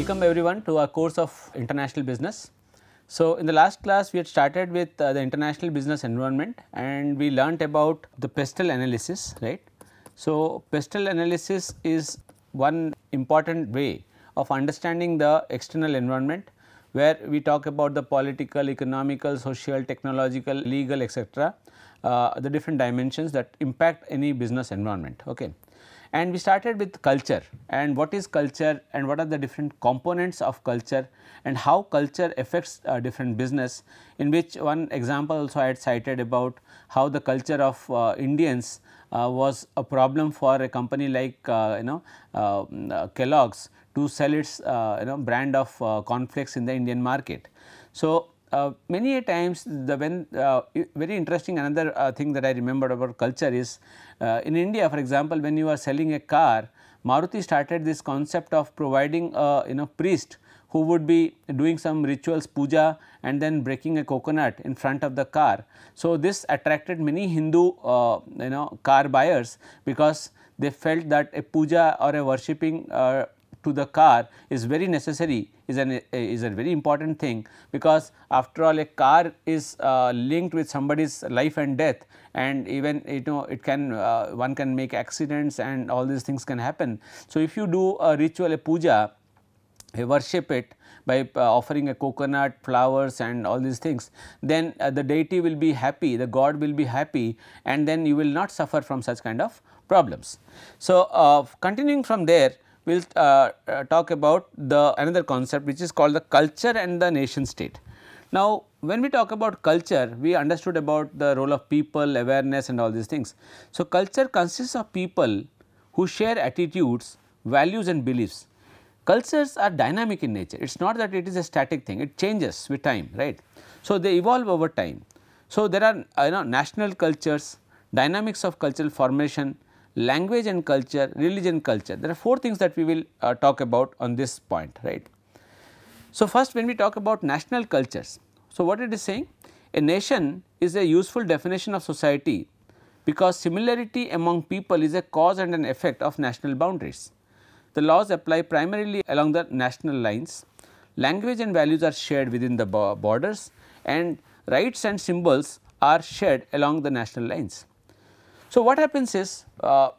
Welcome everyone to our course of international business. So, in the last class we had started with uh, the international business environment and we learnt about the PESTEL analysis right. So, PESTEL analysis is one important way of understanding the external environment where we talk about the political, economical, social, technological, legal etc. Uh, the different dimensions that impact any business environment. Okay and we started with culture and what is culture and what are the different components of culture and how culture affects uh, different business in which one example also I had cited about how the culture of uh, Indians uh, was a problem for a company like uh, you know uh, uh, Kellogg's to sell its you know brand of conflicts in the Indian market. So, uh, many a times the when uh, very interesting another uh, thing that I remembered about culture is uh, in India for example when you are selling a car Maruti started this concept of providing a you know priest who would be doing some rituals puja and then breaking a coconut in front of the car. So, this attracted many Hindu uh, you know car buyers because they felt that a puja or a worshipping uh, to the car is very necessary is an is a very important thing because after all a car is uh, linked with somebody's life and death and even you know it can uh, one can make accidents and all these things can happen. So, if you do a ritual a puja you worship it by uh, offering a coconut, flowers and all these things, then uh, the deity will be happy, the god will be happy and then you will not suffer from such kind of problems. So, uh, continuing from there we will uh, uh, talk about the another concept which is called the culture and the nation state. Now, when we talk about culture, we understood about the role of people, awareness and all these things. So, culture consists of people who share attitudes, values and beliefs. Cultures are dynamic in nature, it is not that it is a static thing, it changes with time, right. So, they evolve over time. So, there are you know national cultures, dynamics of cultural formation, language and culture, religion culture. There are four things that we will uh, talk about on this point, right. So, first when we talk about national cultures, so what it is saying? A nation is a useful definition of society because similarity among people is a cause and an effect of national boundaries. The laws apply primarily along the national lines. Language and values are shared within the borders and rights and symbols are shared along the national lines. So, what happens is uh,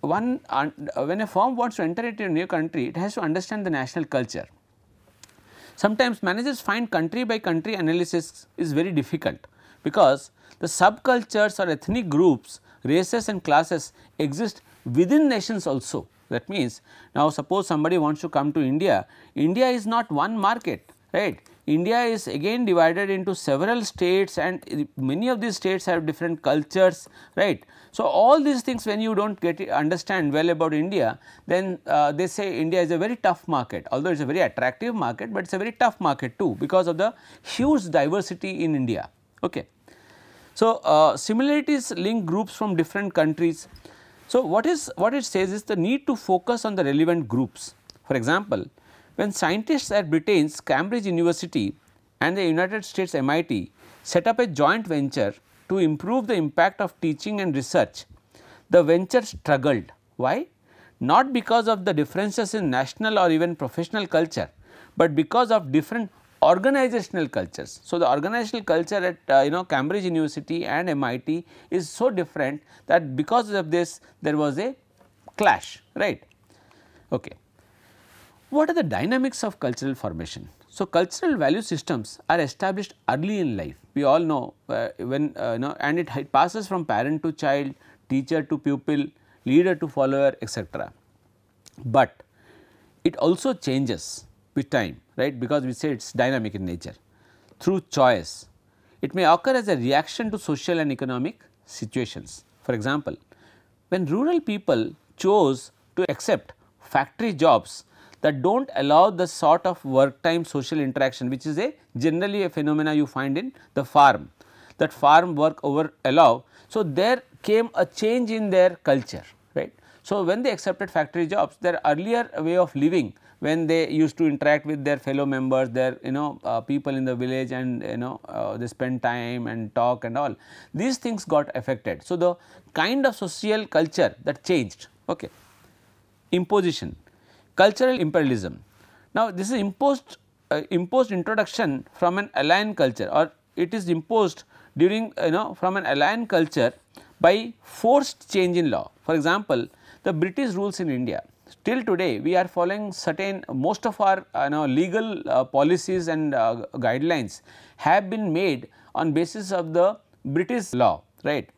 one uh, when a firm wants to enter into a new country it has to understand the national culture. Sometimes managers find country by country analysis is very difficult because the subcultures or ethnic groups, races and classes exist within nations also. That means, now suppose somebody wants to come to India, India is not one market, right. India is again divided into several states and many of these states have different cultures, right. So, all these things when you do not get it, understand well about India, then uh, they say India is a very tough market, although it is a very attractive market, but it is a very tough market too because of the huge diversity in India. Okay. So, uh, similarities link groups from different countries. So, what is what it says is the need to focus on the relevant groups. For example, when scientists at Britain's Cambridge University and the United States MIT set up a joint venture to improve the impact of teaching and research, the venture struggled. Why? Not because of the differences in national or even professional culture, but because of different organizational cultures. So, the organizational culture at uh, you know Cambridge University and MIT is so different that because of this there was a clash, right. Okay. What are the dynamics of cultural formation? So, cultural value systems are established early in life. We all know uh, when uh, know, and it, it passes from parent to child, teacher to pupil, leader to follower etc. But it also changes with time right because we say it is dynamic in nature through choice. It may occur as a reaction to social and economic situations. For example, when rural people chose to accept factory jobs that do not allow the sort of work time social interaction which is a generally a phenomena you find in the farm that farm work over allow. So, there came a change in their culture right. So, when they accepted factory jobs their earlier way of living when they used to interact with their fellow members their you know uh, people in the village and you know uh, they spend time and talk and all these things got affected. So, the kind of social culture that changed okay. imposition Cultural imperialism. Now, this is imposed, uh, imposed introduction from an alien culture or it is imposed during you know from an alien culture by forced change in law. For example, the British rules in India till today we are following certain most of our uh, you know, legal uh, policies and uh, guidelines have been made on basis of the British law right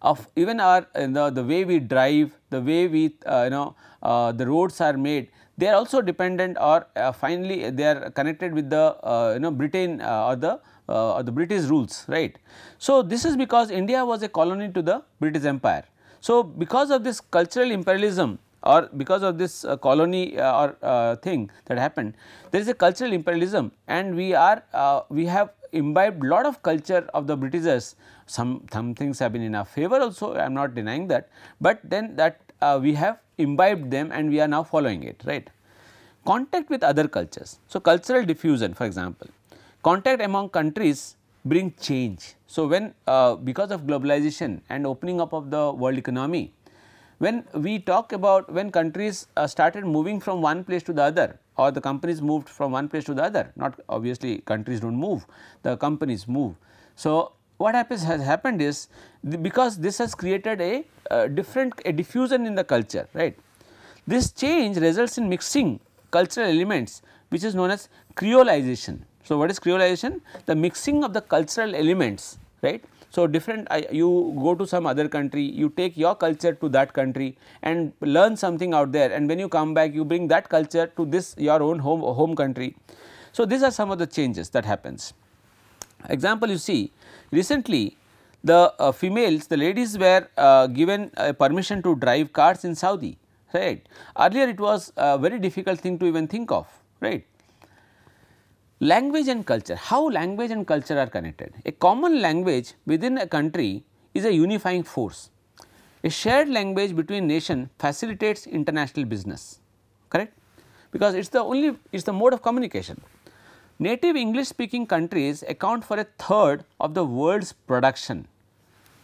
of even our you uh, know, the way we drive the way we uh, you know uh, the roads are made, they are also dependent or uh, finally they are connected with the uh, you know Britain uh, or the uh, or the British rules, right. So, this is because India was a colony to the British Empire. So, because of this cultural imperialism or because of this colony or thing that happened, there is a cultural imperialism and we are we have imbibed lot of culture of the Britishers. Some, some things have been in our favor also, I am not denying that, but then that uh, we have imbibed them and we are now following it, right. Contact with other cultures. So, cultural diffusion for example, contact among countries bring change. So, when uh, because of globalization and opening up of the world economy, when we talk about when countries uh, started moving from one place to the other or the companies moved from one place to the other, not obviously countries do not move, the companies move. So, what happens has happened is the, because this has created a uh, different a diffusion in the culture right. This change results in mixing cultural elements which is known as creolization. So, what is creolization? The mixing of the cultural elements right. So, different uh, you go to some other country, you take your culture to that country and learn something out there and when you come back you bring that culture to this your own home home country. So, these are some of the changes that happens. Example you see recently the uh, females the ladies were uh, given uh, permission to drive cars in Saudi right. Earlier it was a very difficult thing to even think of right. Language and culture, how language and culture are connected. A common language within a country is a unifying force. A shared language between nation facilitates international business correct because it is the only it is the mode of communication. Native English speaking countries account for a third of the world's production.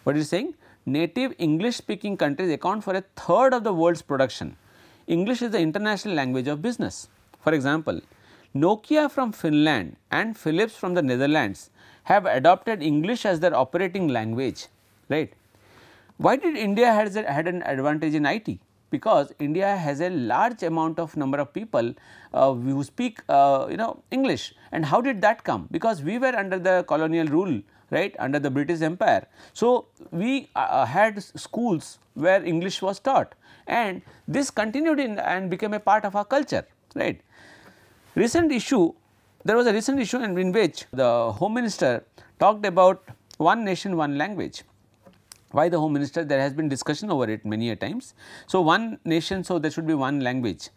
What is saying? Native English speaking countries account for a third of the world's production. English is the international language of business. For example, Nokia from Finland and Philips from the Netherlands have adopted English as their operating language, right. Why did India had, had an advantage in IT? because India has a large amount of number of people uh, who speak uh, you know English and how did that come because we were under the colonial rule right under the British Empire. So, we uh, uh had schools where English was taught and this continued in and became a part of our culture right. Recent issue there was a recent issue in, in which the home minister talked about one nation one language why the Home Minister? There has been discussion over it many a times. So, one nation, so there should be one language.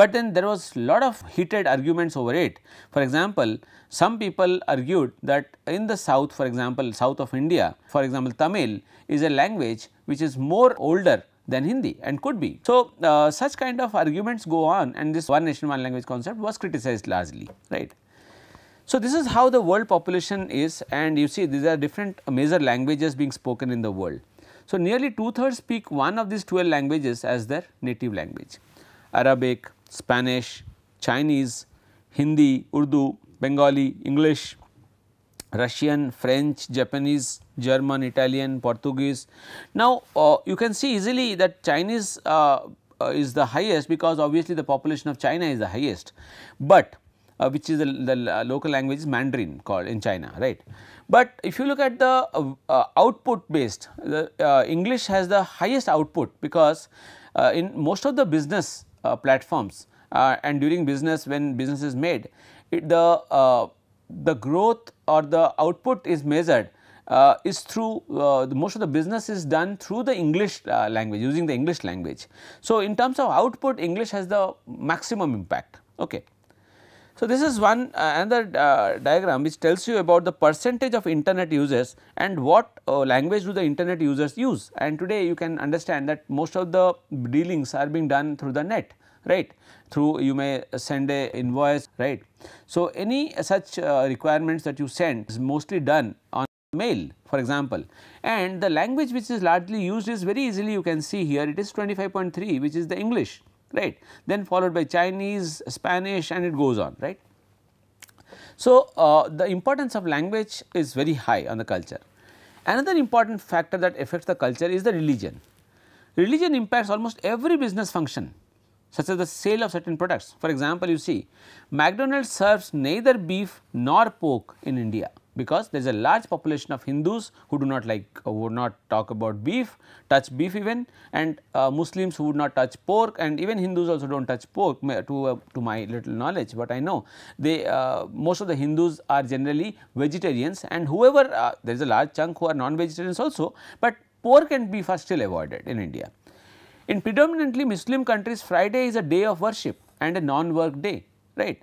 But then there was lot of heated arguments over it. For example, some people argued that in the south, for example, south of India, for example, Tamil is a language which is more older than Hindi and could be. So, uh, such kind of arguments go on and this one nation one language concept was criticized largely, right. So, this is how the world population is and you see these are different major languages being spoken in the world. So, nearly two thirds speak one of these 12 languages as their native language Arabic, Spanish, Chinese, Hindi, Urdu, Bengali, English, Russian, French, Japanese, German, Italian, Portuguese. Now, uh, you can see easily that Chinese uh, uh, is the highest because obviously the population of China is the highest, but uh, which is the, the uh, local language is Mandarin called in China, right. But if you look at the uh, uh output based, the, uh, English has the highest output because uh, in most of the business platforms and during business when business is made, it, the, the growth or the output is measured uh, is through uh, most of the business is done through the English uh, language using the English language. So, in terms of output English has the maximum impact. Okay. So, this is one uh, another uh, diagram which tells you about the percentage of internet users and what uh, language do the internet users use and today you can understand that most of the dealings are being done through the net right through you may send a invoice right. So, any such uh, requirements that you send is mostly done on mail for example and the language which is largely used is very easily you can see here it is 25.3 which is the English right, then followed by Chinese, Spanish and it goes on, right. So, uh, the importance of language is very high on the culture. Another important factor that affects the culture is the religion. Religion impacts almost every business function such as the sale of certain products. For example, you see McDonald's serves neither beef nor pork in India because there is a large population of Hindus who do not like uh, would not talk about beef, touch beef even and uh, Muslims who would not touch pork and even Hindus also do not touch pork to, uh, to my little knowledge, but I know they uh, most of the Hindus are generally vegetarians and whoever uh, there is a large chunk who are non-vegetarians also, but pork and beef are still avoided in India. In predominantly Muslim countries Friday is a day of worship and a non-work day right.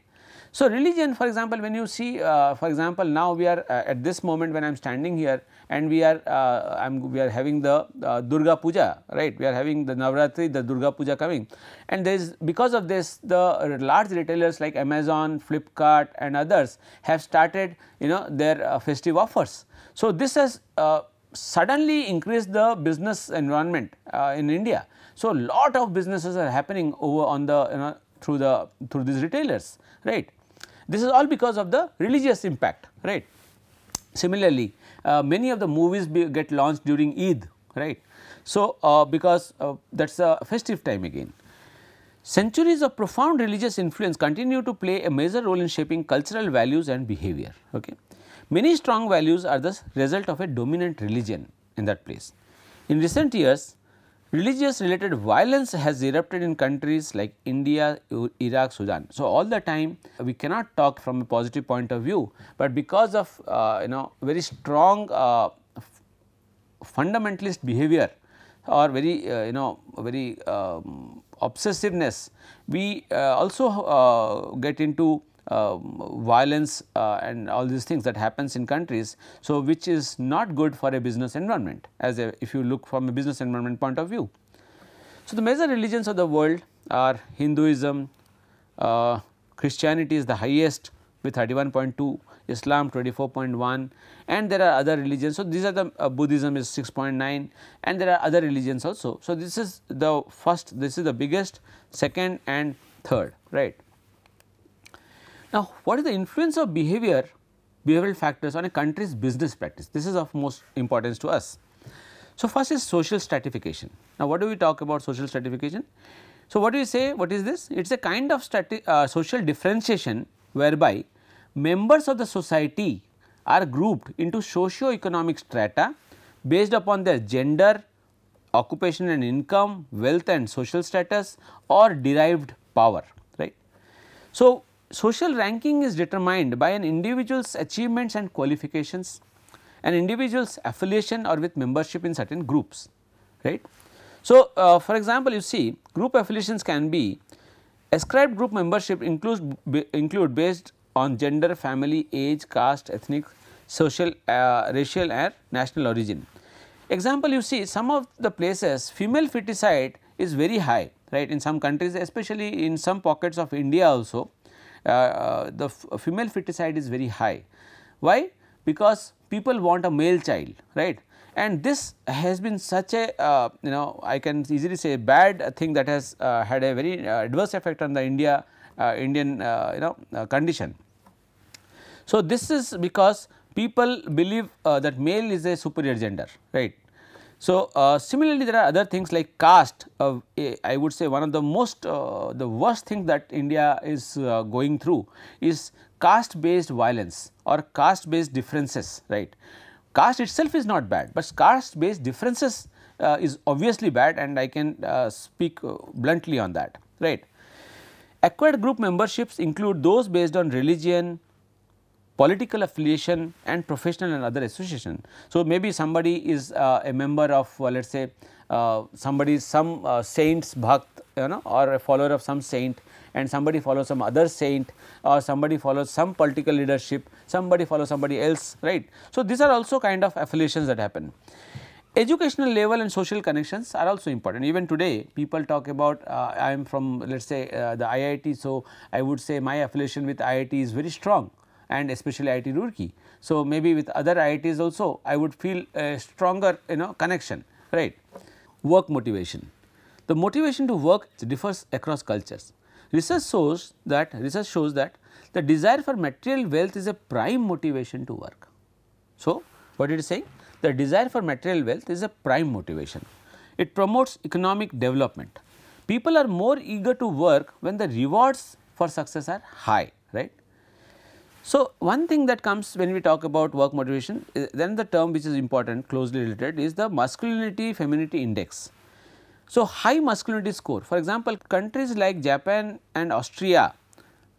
So, religion for example, when you see uh, for example, now we are uh, at this moment when I am standing here and we are uh, I am we are having the uh, Durga Puja right we are having the Navratri the Durga Puja coming and there is because of this the large retailers like Amazon, Flipkart and others have started you know their uh, festive offers. So, this has uh, suddenly increased the business environment in India. So, lot of businesses are happening over on the you know through the through these retailers right this is all because of the religious impact, right. Similarly, uh, many of the movies be, get launched during Eid, right. So, uh, because uh, that is a festive time again. Centuries of profound religious influence continue to play a major role in shaping cultural values and behavior. Okay. Many strong values are the result of a dominant religion in that place. In recent years, Religious related violence has erupted in countries like India, Iraq, Sudan. So, all the time we cannot talk from a positive point of view, but because of uh, you know very strong uh, fundamentalist behavior or very uh, you know very um, obsessiveness, we uh, also uh, get into uh, violence uh, and all these things that happens in countries. So, which is not good for a business environment as a, if you look from a business environment point of view. So, the major religions of the world are Hinduism, uh, Christianity is the highest with 31.2, Islam 24.1 and there are other religions. So, these are the uh, Buddhism is 6.9 and there are other religions also. So, this is the first, this is the biggest, second and third, right. Now, what is the influence of behavior, behavioral factors on a country's business practice? This is of most importance to us. So, first is social stratification. Now, what do we talk about social stratification? So, what do we say? What is this? It is a kind of uh, social differentiation whereby members of the society are grouped into socio-economic strata based upon their gender, occupation and income, wealth and social status or derived power, right. So, social ranking is determined by an individual's achievements and qualifications, an individual's affiliation or with membership in certain groups, right. So, uh, for example, you see group affiliations can be ascribed group membership includes include based on gender, family, age, caste, ethnic, social, uh, racial and national origin. Example you see some of the places female feticide is very high right in some countries especially in some pockets of India also uh, uh, the female feticide is very high. Why? Because people want a male child, right? And this has been such a, uh, you know, I can easily say bad thing that has had a very adverse effect on the India, Indian, you know, condition. So, this is because people believe uh, that male is a superior gender, right. So, uh, similarly there are other things like caste uh, I would say one of the most uh, the worst thing that India is uh, going through is caste based violence or caste based differences right. Caste itself is not bad, but caste based differences uh, is obviously bad and I can uh, speak bluntly on that right. Acquired group memberships include those based on religion, political affiliation and professional and other association. So, maybe somebody is uh, a member of uh, let us say uh, somebody is some uh, saint's bhakt you know or a follower of some saint and somebody follows some other saint or somebody follows some political leadership, somebody follows somebody else right. So, these are also kind of affiliations that happen. Educational level and social connections are also important. Even today, people talk about uh, I am from let us say uh, the IIT. So, I would say my affiliation with IIT is very strong and especially IIT Roorkee. So, maybe with other IITs also I would feel a stronger you know connection right. Work motivation. The motivation to work differs across cultures. Research shows that research shows that the desire for material wealth is a prime motivation to work. So, what it is saying? The desire for material wealth is a prime motivation. It promotes economic development. People are more eager to work when the rewards for success are high, right? So, one thing that comes when we talk about work motivation eh, then the term which is important closely related is the masculinity femininity index. So, high masculinity score for example, countries like Japan and Austria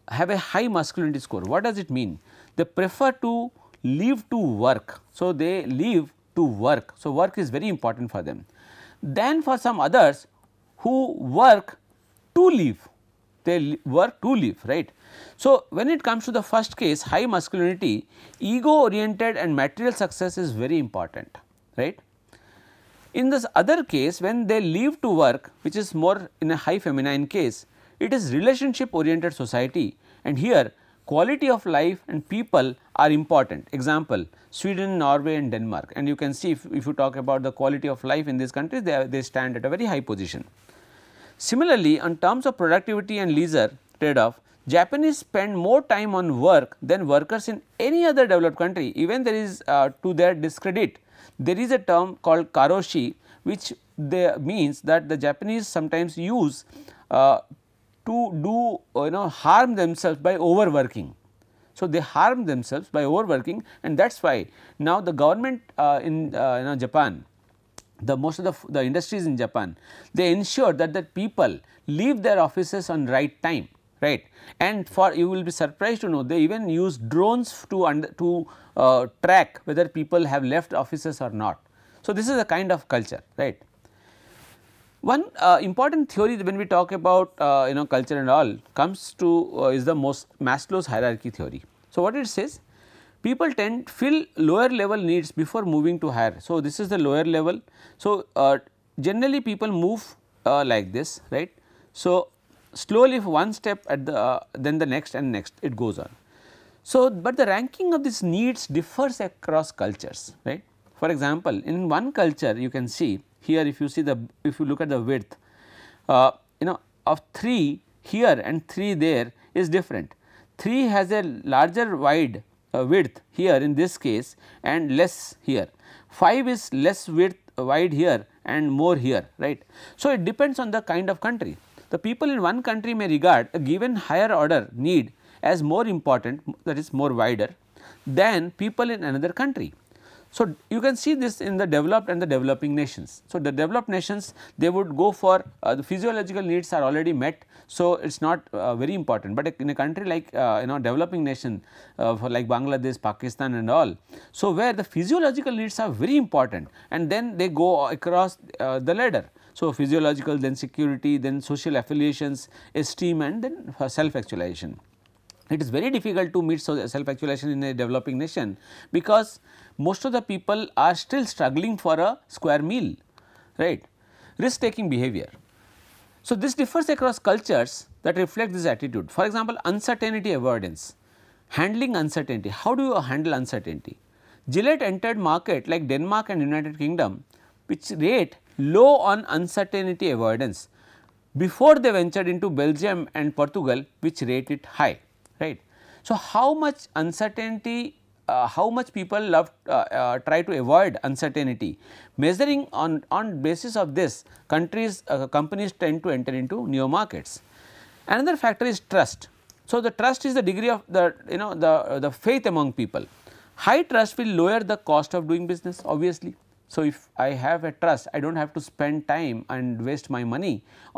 have a high masculinity score. What does it mean? They prefer to live to work. So, they live to work. So, work is very important for them. Than for some others who work to live they work to live right. So, when it comes to the first case high masculinity ego oriented and material success is very important right. In this other case when they leave to work which is more in a high feminine case it is relationship oriented society and here quality of life and people are important. Example Sweden, Norway and Denmark and you can see if, if you talk about the quality of life in these countries they, are, they stand at a very high position. Similarly, on terms of productivity and leisure trade-off, Japanese spend more time on work than workers in any other developed country. Even there is uh, to their discredit, there is a term called karoshi which means that the Japanese sometimes use uh, to do you know harm themselves by overworking. So, they harm themselves by overworking and that is why now the government uh, in uh, you know, Japan the most of the, the industries in Japan, they ensure that the people leave their offices on right time, right. And for you will be surprised to know they even use drones to under, to uh, track whether people have left offices or not. So, this is a kind of culture, right. One uh, important theory when we talk about uh, you know culture and all comes to uh, is the most Maslow's hierarchy theory. So, what it says people tend to fill lower level needs before moving to higher. So, this is the lower level. So, uh, generally people move uh, like this right. So, slowly one step at the uh, then the next and next it goes on. So, but the ranking of these needs differs across cultures right. For example, in one culture you can see here if you see the if you look at the width uh, you know of 3 here and 3 there is different. 3 has a larger wide uh, width here in this case and less here. 5 is less width wide here and more here right. So, it depends on the kind of country. The people in one country may regard a given higher order need as more important that is more wider than people in another country. So, you can see this in the developed and the developing nations. So, the developed nations they would go for uh, the physiological needs are already met. So, it is not uh, very important, but in a country like uh, you know developing nation uh, like Bangladesh, Pakistan and all. So, where the physiological needs are very important and then they go across uh, the ladder. So, physiological then security then social affiliations, esteem and then self actualization. It is very difficult to meet self actualization in a developing nation because most of the people are still struggling for a square meal, right? Risk taking behavior. So, this differs across cultures that reflect this attitude. For example, uncertainty avoidance, handling uncertainty. How do you handle uncertainty? Gillette entered market like Denmark and United Kingdom, which rate low on uncertainty avoidance before they ventured into Belgium and Portugal, which rate it high, right. So, how much uncertainty uh, how much people love uh, uh, try to avoid uncertainty. Measuring on, on basis of this countries uh, companies tend to enter into new markets. Another factor is trust. So, the trust is the degree of the you know the, the faith among people. High trust will lower the cost of doing business obviously. So, if I have a trust, I do not have to spend time and waste my money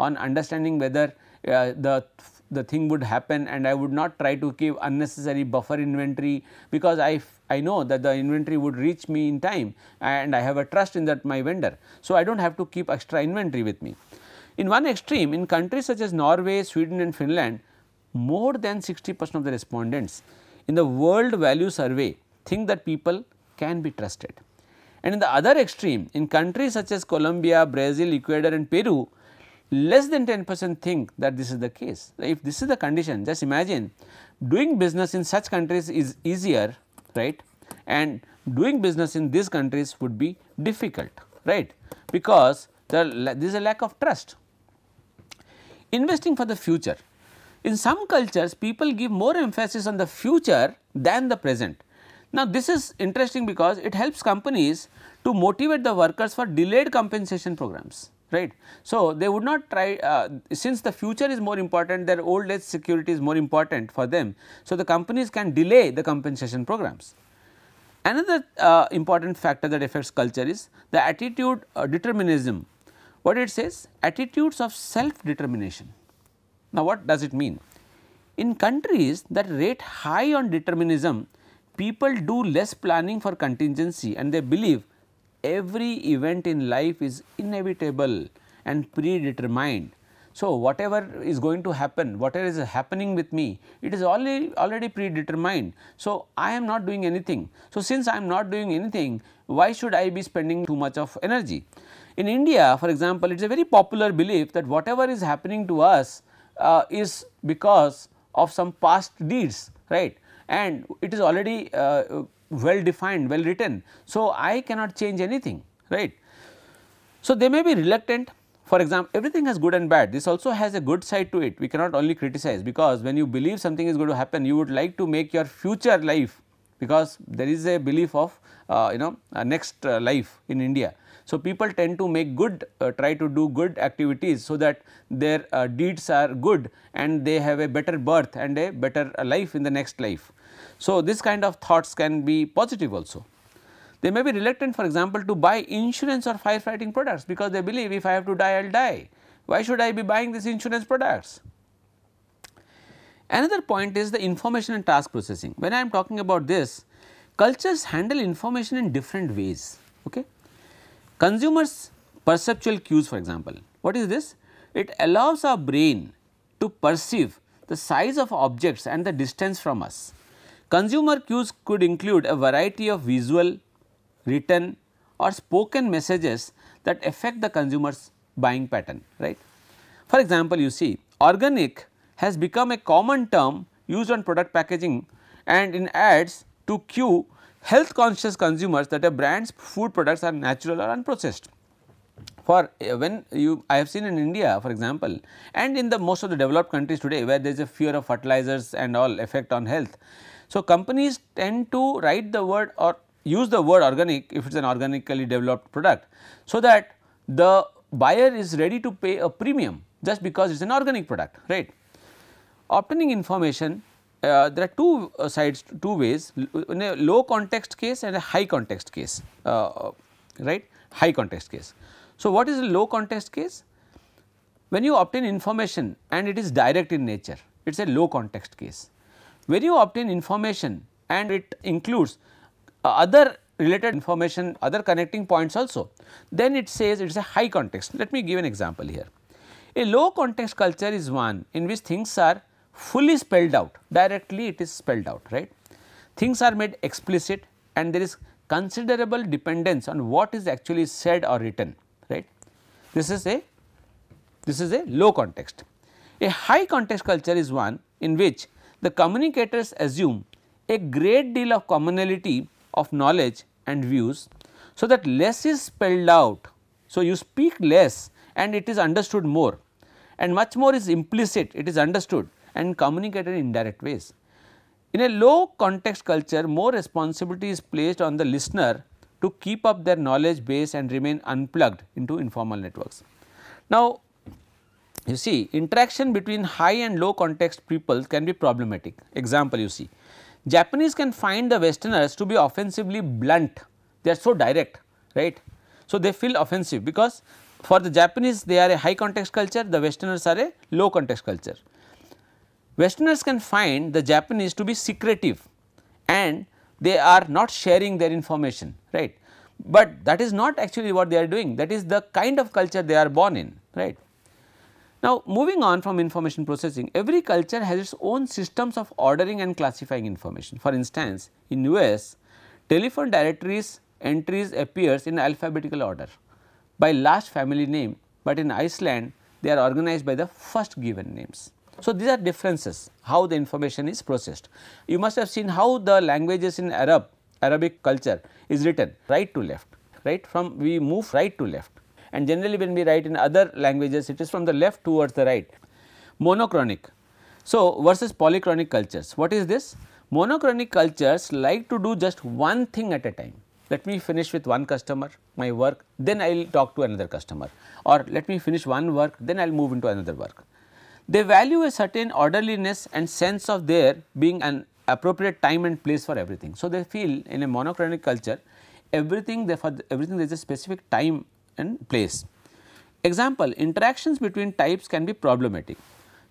on understanding whether uh, the the thing would happen and I would not try to keep unnecessary buffer inventory because I, I know that the inventory would reach me in time and I have a trust in that my vendor. So, I do not have to keep extra inventory with me. In one extreme in countries such as Norway, Sweden and Finland more than 60 percent of the respondents in the world value survey think that people can be trusted. And in the other extreme in countries such as Colombia, Brazil, Ecuador and Peru less than 10 percent think that this is the case. If this is the condition, just imagine doing business in such countries is easier, right, and doing business in these countries would be difficult, right, because there is a lack of trust. Investing for the future. In some cultures, people give more emphasis on the future than the present. Now, this is interesting because it helps companies to motivate the workers for delayed compensation programs right. So, they would not try uh, since the future is more important their old age security is more important for them. So, the companies can delay the compensation programs. Another uh, important factor that affects culture is the attitude uh, determinism. What it says? Attitudes of self determination. Now, what does it mean? In countries that rate high on determinism, people do less planning for contingency and they believe every event in life is inevitable and predetermined. So, whatever is going to happen, whatever is happening with me, it is already, already predetermined. So, I am not doing anything. So, since I am not doing anything, why should I be spending too much of energy? In India, for example, it is a very popular belief that whatever is happening to us uh, is because of some past deeds, right? And it is already uh, well defined, well written. So, I cannot change anything, right. So, they may be reluctant. For example, everything has good and bad. This also has a good side to it. We cannot only criticize because when you believe something is going to happen, you would like to make your future life because there is a belief of uh, you know uh, next uh, life in India. So, people tend to make good uh, try to do good activities so that their uh, deeds are good and they have a better birth and a better uh, life in the next life. So, this kind of thoughts can be positive also. They may be reluctant for example to buy insurance or firefighting products because they believe if I have to die I will die. Why should I be buying these insurance products? Another point is the information and task processing. When I am talking about this, cultures handle information in different ways. Okay? Consumers perceptual cues for example. What is this? It allows our brain to perceive the size of objects and the distance from us. Consumer cues could include a variety of visual, written or spoken messages that affect the consumer's buying pattern, right. For example, you see organic has become a common term used on product packaging and in ads to cue health conscious consumers that a brand's food products are natural or unprocessed. For eh, when you I have seen in India for example and in the most of the developed countries today where there is a fear of fertilizers and all effect on health, so, companies tend to write the word or use the word organic if it is an organically developed product. So, that the buyer is ready to pay a premium just because it is an organic product right. Obtaining information uh, there are two uh, sides two ways in a low context case and a high context case uh, right high context case. So, what is a low context case? When you obtain information and it is direct in nature it is a low context case where you obtain information and it includes uh, other related information, other connecting points also, then it says it is a high context. Let me give an example here. A low context culture is one in which things are fully spelled out, directly it is spelled out, right. Things are made explicit and there is considerable dependence on what is actually said or written, right. This is a, this is a low context. A high context culture is one in which the communicators assume a great deal of commonality of knowledge and views so that less is spelled out. So, you speak less and it is understood more and much more is implicit, it is understood and communicated in indirect ways. In a low context culture, more responsibility is placed on the listener to keep up their knowledge base and remain unplugged into informal networks. Now, you see interaction between high and low context people can be problematic. Example you see, Japanese can find the westerners to be offensively blunt, they are so direct, right. So, they feel offensive because for the Japanese they are a high context culture, the westerners are a low context culture. Westerners can find the Japanese to be secretive and they are not sharing their information, right. But that is not actually what they are doing, that is the kind of culture they are born in, right. Now, moving on from information processing, every culture has its own systems of ordering and classifying information. For instance, in US, telephone directories entries appears in alphabetical order by last family name, but in Iceland, they are organized by the first given names. So, these are differences how the information is processed. You must have seen how the languages in Arab, Arabic culture is written right to left, right from we move right to left and generally when we write in other languages it is from the left towards the right. Monochronic. So, versus polychronic cultures. What is this? Monochronic cultures like to do just one thing at a time. Let me finish with one customer, my work, then I will talk to another customer or let me finish one work, then I will move into another work. They value a certain orderliness and sense of there being an appropriate time and place for everything. So, they feel in a monochronic culture everything therefore, everything there is a specific time and place. Example, interactions between types can be problematic.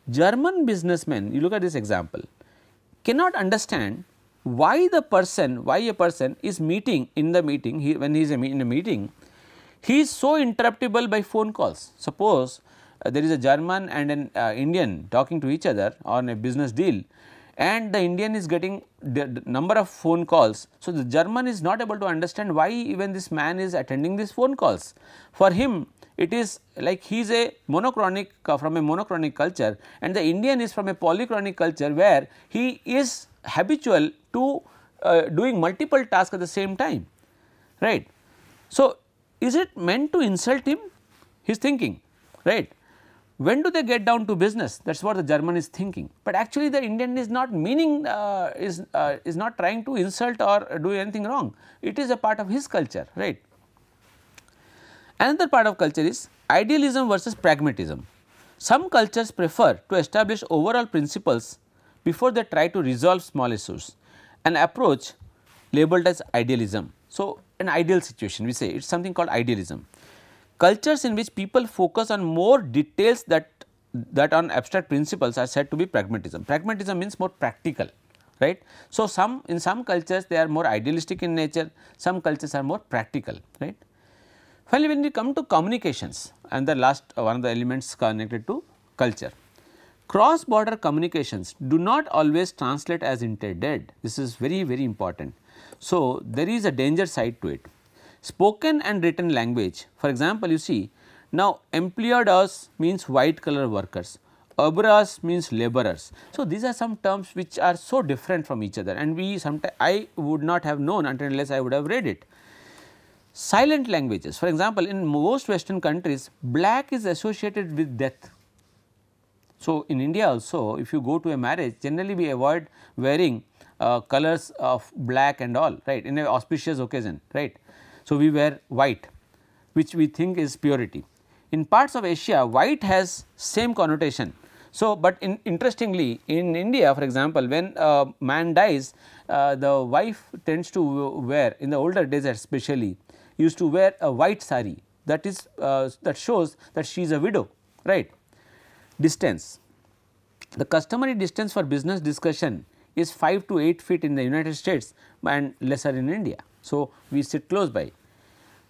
German businessmen, you look at this example, cannot understand why the person, why a person is meeting in the meeting, he, when he is in a meeting, he is so interruptible by phone calls. Suppose uh, there is a German and an uh, Indian talking to each other on a business deal and the Indian is getting the number of phone calls. So, the German is not able to understand why even this man is attending these phone calls. For him it is like he is a monochronic uh, from a monochronic culture and the Indian is from a polychronic culture where he is habitual to uh, doing multiple tasks at the same time right. So, is it meant to insult him? He is thinking right when do they get down to business that is what the German is thinking. But actually the Indian is not meaning uh, is, uh, is not trying to insult or do anything wrong, it is a part of his culture right. Another part of culture is idealism versus pragmatism. Some cultures prefer to establish overall principles before they try to resolve small issues, an approach labeled as idealism. So, an ideal situation we say it is something called idealism. Cultures in which people focus on more details that that on abstract principles are said to be pragmatism. Pragmatism means more practical, right. So, some in some cultures they are more idealistic in nature, some cultures are more practical, right. Finally, when we come to communications and the last uh, one of the elements connected to culture. Cross border communications do not always translate as intended, this is very very important. So, there is a danger side to it. Spoken and written language, for example, you see now empleados means white collar workers, obras means laborers. So, these are some terms which are so different from each other and we sometimes I would not have known until unless I would have read it. Silent languages, for example, in most western countries black is associated with death. So, in India also if you go to a marriage generally we avoid wearing uh, colors of black and all right in a auspicious occasion right. So, we wear white which we think is purity. In parts of Asia white has same connotation. So, but in, interestingly in India for example, when a uh, man dies uh, the wife tends to wear in the older days especially used to wear a white sari that is uh, that shows that she is a widow right. Distance. The customary distance for business discussion is 5 to 8 feet in the United States and lesser in India. So, we sit close by.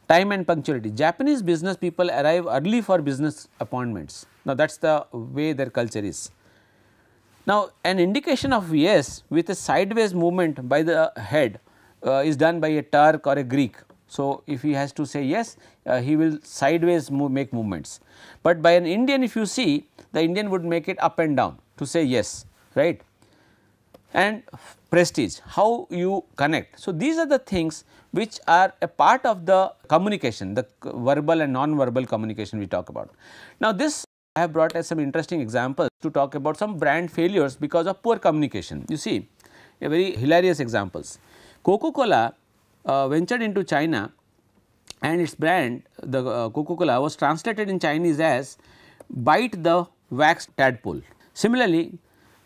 Time and punctuality. Japanese business people arrive early for business appointments. Now, that is the way their culture is. Now, an indication of yes with a sideways movement by the head uh, is done by a Turk or a Greek. So, if he has to say yes, uh, he will sideways move, make movements. But by an Indian, if you see, the Indian would make it up and down to say yes, right. And prestige, how you connect. So, these are the things which are a part of the communication, the verbal and non-verbal communication we talk about. Now, this I have brought as some interesting examples to talk about some brand failures because of poor communication. You see, a very hilarious examples. Coca-Cola uh, ventured into China and its brand, the uh, Coca-Cola was translated in Chinese as bite the wax tadpole. Similarly,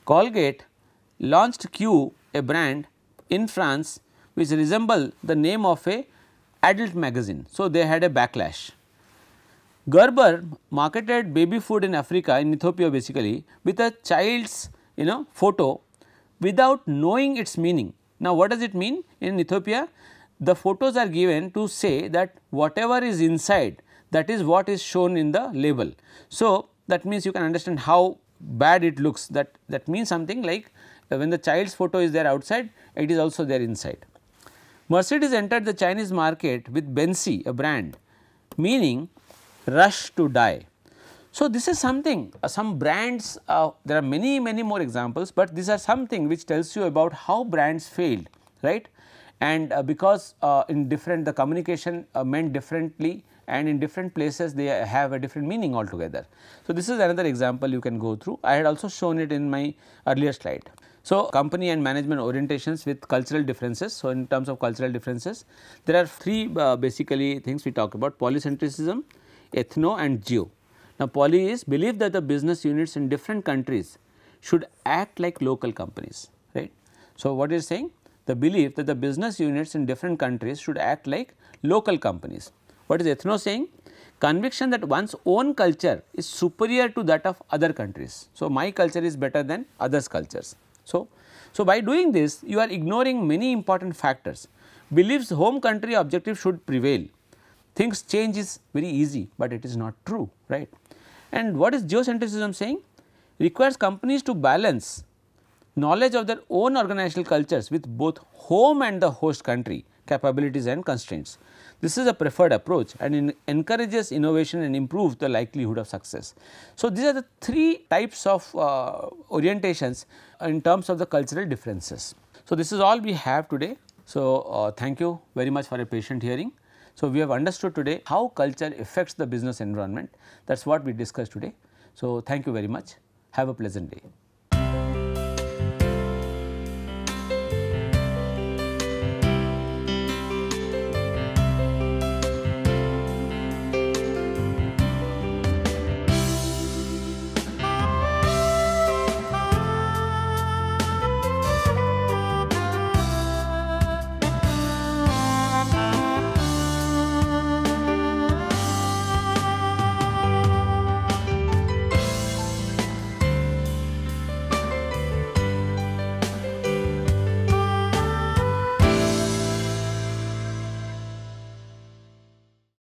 Colgate launched Q a brand in France which resemble the name of a adult magazine. So, they had a backlash. Gerber marketed baby food in Africa in Ethiopia basically with a child's you know photo without knowing its meaning. Now, what does it mean in Ethiopia? The photos are given to say that whatever is inside that is what is shown in the label. So, that means you can understand how bad it looks that that means something like uh, when the child's photo is there outside, it is also there inside. Mercedes entered the Chinese market with Bensi, a brand, meaning rush to die. So, this is something, uh, some brands, uh, there are many, many more examples, but these are something which tells you about how brands failed, right? And uh, because uh, in different, the communication uh, meant differently and in different places they have a different meaning altogether. So, this is another example you can go through. I had also shown it in my earlier slide. So, company and management orientations with cultural differences. So, in terms of cultural differences, there are three uh, basically things we talk about polycentricism, ethno and geo. Now, poly is belief that the business units in different countries should act like local companies, right. So, what is saying? The belief that the business units in different countries should act like local companies. What is ethno saying? Conviction that one's own culture is superior to that of other countries. So, my culture is better than others' cultures. So, so by doing this you are ignoring many important factors. Believes home country objective should prevail. Things change is very easy, but it is not true, right. And what is geocentricism saying? Requires companies to balance knowledge of their own organizational cultures with both home and the host country capabilities and constraints. This is a preferred approach and in encourages innovation and improves the likelihood of success. So, these are the three types of uh, orientations in terms of the cultural differences. So, this is all we have today. So, uh, thank you very much for a patient hearing. So, we have understood today how culture affects the business environment that is what we discussed today. So, thank you very much. Have a pleasant day.